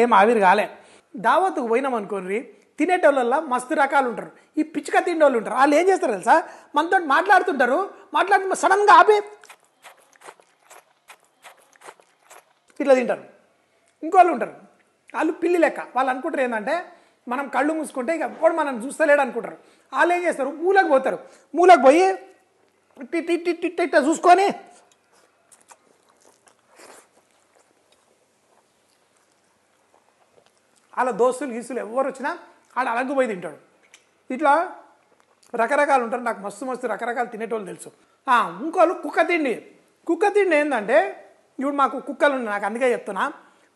ఏం ఆవిరి కాలే దావత్కు పోయినాం అనుకోండి తినేటోళ్ళల్లో మస్తు రకాలు ఉంటారు ఈ పిచ్చుక తినేటోళ్ళు ఉంటారు వాళ్ళు ఏం చేస్తారు తెలుసా మనతో మాట్లాడుతుంటారు మాట్లాడుతు సడన్గా ఆపే ఇట్లా తింటారు ఇంకోళ్ళు ఉంటారు వాళ్ళు పిల్లి లెక్క వాళ్ళు అనుకుంటారు ఏంటంటే మనం కళ్ళు మూసుకుంటే ఇక కూడా మనం చూస్తలేడు అనుకుంటారు వాళ్ళు ఏం చేస్తారు మూలకు పోతారు మూలకు పోయి ఇట్ట చూసుకొని అలా దోస్తులు గీసులు ఎవరు వచ్చినా ఆడ అలగ్గుపోయి తింటాడు ఇట్లా రకరకాలు ఉంటారు నాకు మస్తు మస్తు రకరకాలు తినేటోళ్ళు తెలుసు ఇంకోళ్ళు కుక్క తిండి కుక్క తిండి ఏంటంటే ఇప్పుడు మాకు కుక్కలు ఉన్నాయి నాకు అందుకే చెప్తున్నా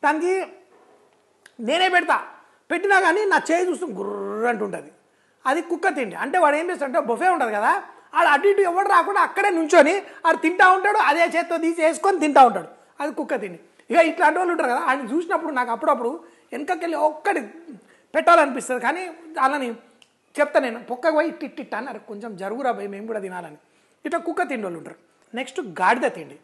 దానికి నేనే పెడతా పెట్టినా కానీ నా చేయి చూస్తూ గుర్ర అంటుంటుంది అది కుక్క తిండి అంటే వాడు ఏం అంటే బొఫే ఉంటుంది కదా వాడు అటు ఇటు ఎవడు రాకుండా అక్కడే నుంచొని అది తింటా ఉంటాడు అదే చేత్తో తీసి వేసుకొని తింటా ఉంటాడు అది కుక్క తిండి ఇక ఇట్లాంటి వాళ్ళు ఉంటారు కదా ఆయన చూసినప్పుడు నాకు అప్పుడప్పుడు వెనకకెళ్ళి ఒక్కడి పెట్టాలనిపిస్తుంది కానీ అలాని చెప్తా నేను పొక్క పోయి టిట్ టిట్ అన్నారు కొంచెం జరుగురా పోయి మేము కూడా తినాలని ఇట్లా కుక్క తిండి వాళ్ళు ఉంటారు నెక్స్ట్ గాడిద తిండి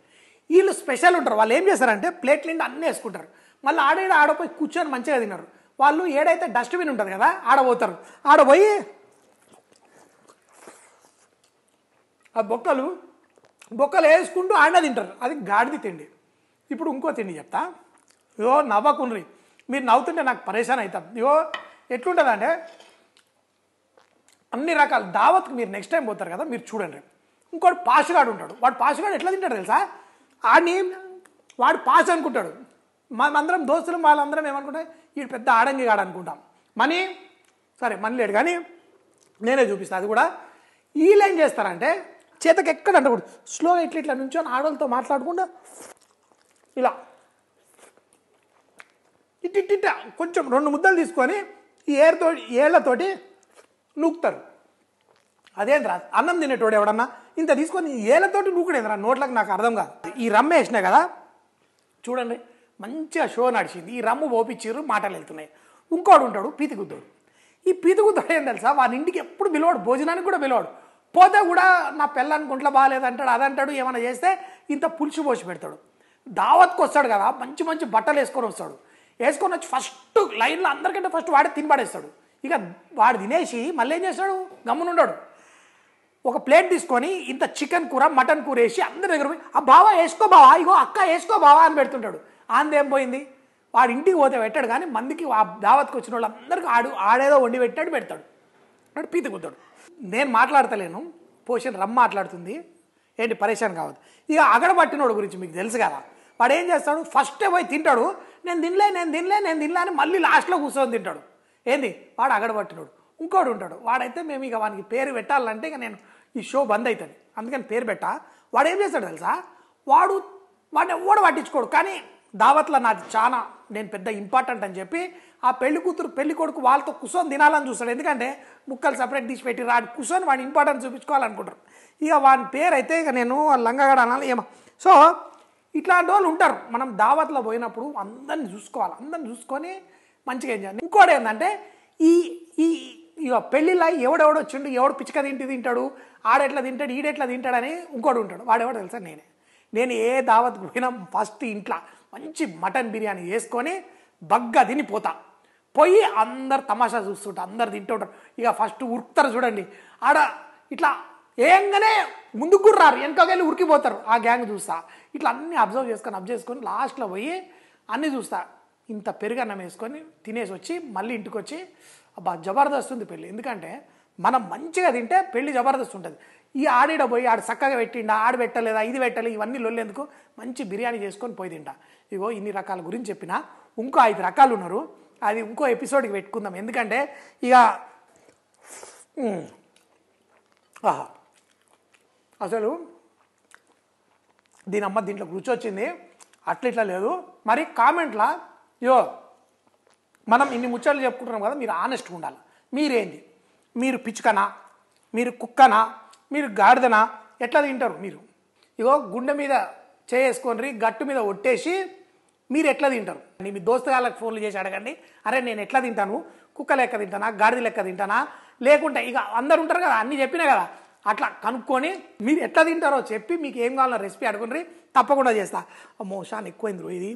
వీళ్ళు స్పెషల్ ఉంటారు వాళ్ళు ఏం చేస్తారంటే ప్లేట్ నిండి అన్నీ వేసుకుంటారు మళ్ళీ ఆడేడు ఆడపోయి కూర్చొని మంచిగా తినరు వాళ్ళు ఏడైతే డస్ట్బిన్ ఉంటుంది కదా ఆడబోతారు ఆడపోయి ఆ బొక్కలు బొక్కలు వేసుకుంటూ ఆడ తింటారు అది గాడిది తిండి ఇప్పుడు ఇంకో తిండి చెప్తా ఓ నవ్వకుండ్రి మీరు నవ్వుతుంటే నాకు పరేషాన్ అవుతాం ఇగో ఎట్లుంటుందంటే అన్ని రకాల దావత్కి మీరు నెక్స్ట్ టైం పోతారు కదా మీరు చూడండి ఇంకోటి పాసుగాడు ఉంటాడు వాడు పాసుగాడు ఎట్లా తింటాడు తెలుసా ఆడిని వాడు పాస్ అనుకుంటాడు మన అందరం దోస్తులు వాళ్ళందరం ఏమనుకుంటాం ఈ పెద్ద ఆడంగి కాడు అనుకుంటాం మనీ సరే మనీ లేడు కానీ నేనే చూపిస్తాను అది కూడా వీళ్ళు ఏం చేస్తారంటే చేతకి ఎక్కడ అంటకూడదు స్లోగా ఇట్లా ఇట్లా నుంచో ఆడవాళ్ళతో మాట్లాడకుండా ఇలా ఇట్టిట్టిట్ట కొంచెం రెండు ముద్దలు తీసుకొని ఈ ఏర్తో ఏళ్లతోటి నూకుతారు అదేంద్రా అన్నం తినేటోడు ఎవడన్నా ఇంత తీసుకొని ఏళ్లతోటి నూకుడేంద్రా నోట్లకు నాకు అర్థం కాదు ఈ రమ్మ వేసినా కదా చూడండి మంచిగా షో నడిచింది ఈ రమ్ము ఓపించారు మాటలు వెళ్తున్నాయి ఇంకోడు ఉంటాడు పీతిగుద్దోడు ఈ పీతిగుద్దోడు ఏం తెలుసా వాని ఇంటికి ఎప్పుడు పిలవాడు భోజనానికి కూడా పిలవాడు పోతే కూడా నా పిల్లని గుంట్లో బాగాలేదంటాడు అదంటాడు ఏమైనా చేస్తే ఇంత పులుసు పోసి పెడతాడు దావత్కి వస్తాడు కదా మంచి మంచి బట్టలు వేసుకొని వస్తాడు వేసుకొని వచ్చి ఫస్ట్ లైన్లో అందరికంటే ఫస్ట్ వాడే తినబడేస్తాడు ఇక వాడు తినేసి మళ్ళీ ఏం చేస్తాడు గమ్మునుండాడు ఒక ప్లేట్ తీసుకొని ఇంత చికెన్ కూర మటన్ కూర వేసి అందరి దగ్గర పోయి ఆ బావా వేసుకో బావా ఇగో అక్క వేసుకో బావా అని పెడుతుంటాడు ఆందేం పోయింది వాడు ఇంటికి పోతే పెట్టాడు కానీ మందికి ఆ దావత్కి వచ్చిన వాళ్ళు అందరికీ ఆడు ఆడేదో వండి పెట్టాడు పెడతాడు వాడు పీతి కుద్దాడు నేను మాట్లాడతలేను పోషన్ రమ్మ మాట్లాడుతుంది ఏంటి పరేషాన్ కావద్దు ఇక అగడబట్టినోడు గురించి మీకు తెలుసు కదా వాడు ఏం చేస్తాడు ఫస్టే పోయి తింటాడు నేను తినలే నేను తినలే నేను తినలే అని మళ్ళీ లాస్ట్లో కూర్చొని తింటాడు ఏంది వాడు అగడబట్టినోడు ఇంకోడు ఉంటాడు వాడైతే మేము ఇక వానికి పేరు పెట్టాలంటే ఇక నేను ఈ షో బంద్ అవుతుంది అందుకని పేరు పెట్టా వాడు ఏం చేస్తాడు తెలుసా వాడు వాడిని ఎవడు పట్టించుకోడు కానీ దావత్లో నాది చాలా నేను పెద్ద ఇంపార్టెంట్ అని చెప్పి ఆ పెళ్లి కూతురు పెళ్లి కొడుకు వాళ్ళతో కుసోని తినాలని చూస్తాడు ఎందుకంటే ముక్కలు సపరేట్ తీసి పెట్టి రాడు కుసోని వాడిని ఇంపార్టెంట్ చూపించుకోవాలనుకుంటారు ఇక వాని పేరు అయితే ఇక నేను లంగగడ అనాలి ఏమో సో ఇట్లాంటి వాళ్ళు ఉంటారు మనం దావత్లో పోయినప్పుడు అందరిని చూసుకోవాలి అందరిని చూసుకొని మంచిగా ఏం చేయాలి ఇంకోటి ఏంటంటే ఈ ఈ పెళ్ళిళ్ళ ఎవడెవడు వచ్చిండు ఎవడు పిచ్చుక తింటి తింటాడు ఆడెట్లా తింటాడు ఈడెట్లా తింటాడని ఇంకోడు ఉంటాడు వాడెవడు తెలుసా నేనే నేను ఏ దావత్కి పోయినా ఫస్ట్ ఇంట్లో మంచి మటన్ బిర్యానీ వేసుకొని బగ్గా తిని పోతా పోయి అందరు తమాషా చూస్తుంటారు అందరు తింటుంటారు ఇక ఫస్ట్ ఉరుకుతారు చూడండి ఆడ ఇట్లా ఏంగానే ముందుకు కూడా రారు వెనకకెళ్ళి ఉరికిపోతారు ఆ గ్యాంగ్ చూస్తా ఇట్లా అన్ని అబ్జర్వ్ చేసుకొని అబ్జర్వ్ చేసుకొని లాస్ట్లో పోయి అన్నీ చూస్తా ఇంత పెరుగు అన్నం వేసుకొని తినేసి వచ్చి మళ్ళీ ఇంటికి వచ్చి అబ్బా జబర్దస్త్ ఉంది పెళ్ళి ఎందుకంటే మనం మంచిగా తింటే పెళ్ళి జబర్దస్త్ ఉంటుంది ఈ ఆడిడ పోయి ఆడు చక్కగా పెట్టిండా ఆడు పెట్టలేదా ఇది పెట్టలేదు ఇవన్నీ లొల్లేందుకు మంచి బిర్యానీ చేసుకొని పోయి తింటా ఇగో ఇన్ని రకాల గురించి చెప్పిన ఇంకో ఐదు రకాలు ఉన్నారు అది ఇంకో ఎపిసోడ్కి పెట్టుకుందాం ఎందుకంటే ఇక ఆహా అసలు దీని అమ్మ దీంట్లో కూర్చొచ్చింది అట్లా ఇట్లా లేదు మరి కామెంట్లా యో మనం ఇన్ని ముచ్చట్లు చెప్పుకుంటున్నాం కదా మీరు ఆనెస్ట్గా ఉండాలి మీరేంది మీరు పిచ్చుకనా మీరు కుక్కనా మీరు గాడిదనా ఎట్లా తింటారు మీరు ఇగో గుండె మీద చేసుకొని గట్టు మీద ఒట్టేసి మీరు ఎట్లా తింటారు మీ దోస్తగాళ్ళకి ఫోన్లు చేసి అడగండి అరే నేను ఎట్లా తింటాను కుక్క లెక్క తింటానా గాడిద లెక్క తింటానా లేకుంటే ఇక అందరు ఉంటారు కదా అన్నీ చెప్పినా కదా అట్లా కనుక్కొని మీరు ఎట్లా తింటారో చెప్పి మీకు ఏం కావాలో రెసిపీ అడుగుండ్రి తప్పకుండా చేస్తా అమ్మో షాన్ ఎక్కువైంది ఇది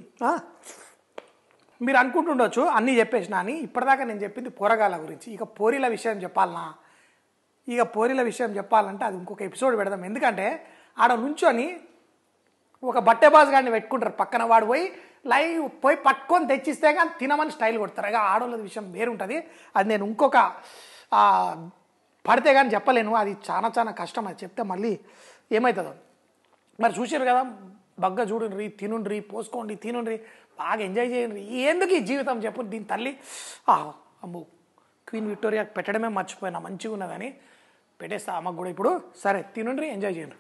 మీరు అనుకుంటుండొచ్చు అన్నీ చెప్పేసిన అని ఇప్పటిదాకా నేను చెప్పింది పోరగాల గురించి ఇక పోరీల విషయం చెప్పాలనా ఇక పోరీల విషయం చెప్పాలంటే అది ఇంకొక ఎపిసోడ్ పెడదాం ఎందుకంటే ఆడ నుంచొని ఒక బట్టే బాస్ పెట్టుకుంటారు పక్కన వాడు పోయి లైవ్ పోయి పట్టుకొని తెచ్చిస్తే కానీ తినమని స్టైల్ కొడతారు ఇక ఆడోళ్ళ విషయం వేరుంటుంది అది నేను ఇంకొక పడితే కానీ చెప్పలేను అది చాలా చాలా కష్టం అది చెప్తే మళ్ళీ ఏమవుతుందో మరి చూసారు కదా బగ్గ చూడండి తినుండ్రి పోసుకోండి తినుండ్రి బాగా ఎంజాయ్ చేయండి ఎందుకు ఈ జీవితం చెప్పు దీని తల్లి అమ్మో క్వీన్ విక్టోరియా పెట్టడమే మర్చిపోయినా మంచిగా ఉన్నదని పెట్టేస్తా అమ్మకు కూడా ఇప్పుడు సరే తినుండ్రి ఎంజాయ్ చేయండి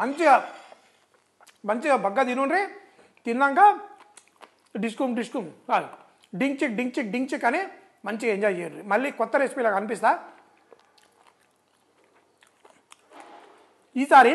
మంచిగా మంచిగా బగ్గ తినుండ్రి తిన్నాక డిస్కుమ్ డిస్కుమ్ డింగ్ చిక్ డింగ్ చిక్ డింగ్ చిక్ అని మంచిగా ఎంజాయ్ చేయండి మళ్ళీ కొత్త రెసిపీలాగా కనిపిస్తా ఈసారి